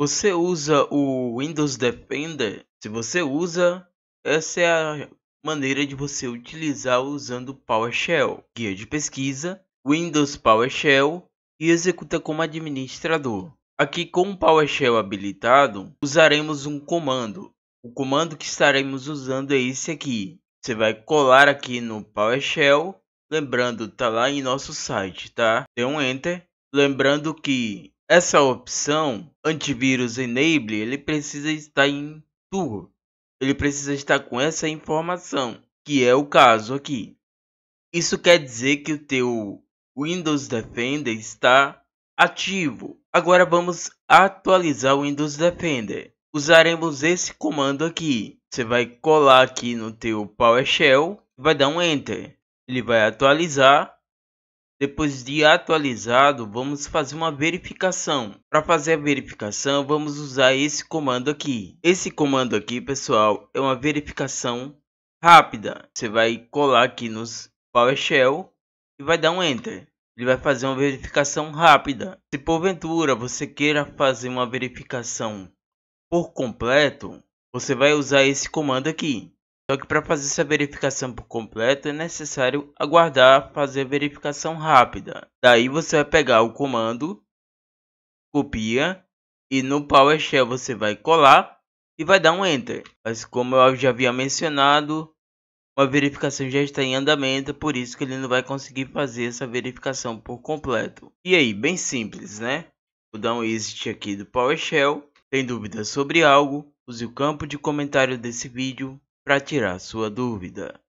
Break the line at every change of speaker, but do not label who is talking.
Você usa o Windows Defender? Se você usa, essa é a maneira de você utilizar usando PowerShell, guia de pesquisa, Windows PowerShell e executa como administrador. Aqui com o PowerShell habilitado, usaremos um comando. O comando que estaremos usando é esse aqui. Você vai colar aqui no PowerShell, lembrando, tá lá em nosso site, tá? Dê um Enter. Lembrando que essa opção antivírus enable, ele precisa estar em turbo. Ele precisa estar com essa informação, que é o caso aqui. Isso quer dizer que o teu Windows Defender está ativo. Agora vamos atualizar o Windows Defender. Usaremos esse comando aqui. Você vai colar aqui no teu PowerShell, vai dar um Enter. Ele vai atualizar depois de atualizado, vamos fazer uma verificação. Para fazer a verificação, vamos usar esse comando aqui. Esse comando aqui, pessoal, é uma verificação rápida. Você vai colar aqui nos PowerShell e vai dar um Enter. Ele vai fazer uma verificação rápida. Se porventura você queira fazer uma verificação por completo, você vai usar esse comando aqui. Só que para fazer essa verificação por completo é necessário aguardar fazer a verificação rápida. Daí você vai pegar o comando, copia e no PowerShell você vai colar e vai dar um Enter. Mas como eu já havia mencionado, uma verificação já está em andamento, por isso que ele não vai conseguir fazer essa verificação por completo. E aí, bem simples, né? Vou dar um exit aqui do PowerShell. Tem dúvidas sobre algo? Use o campo de comentário desse vídeo para tirar sua dúvida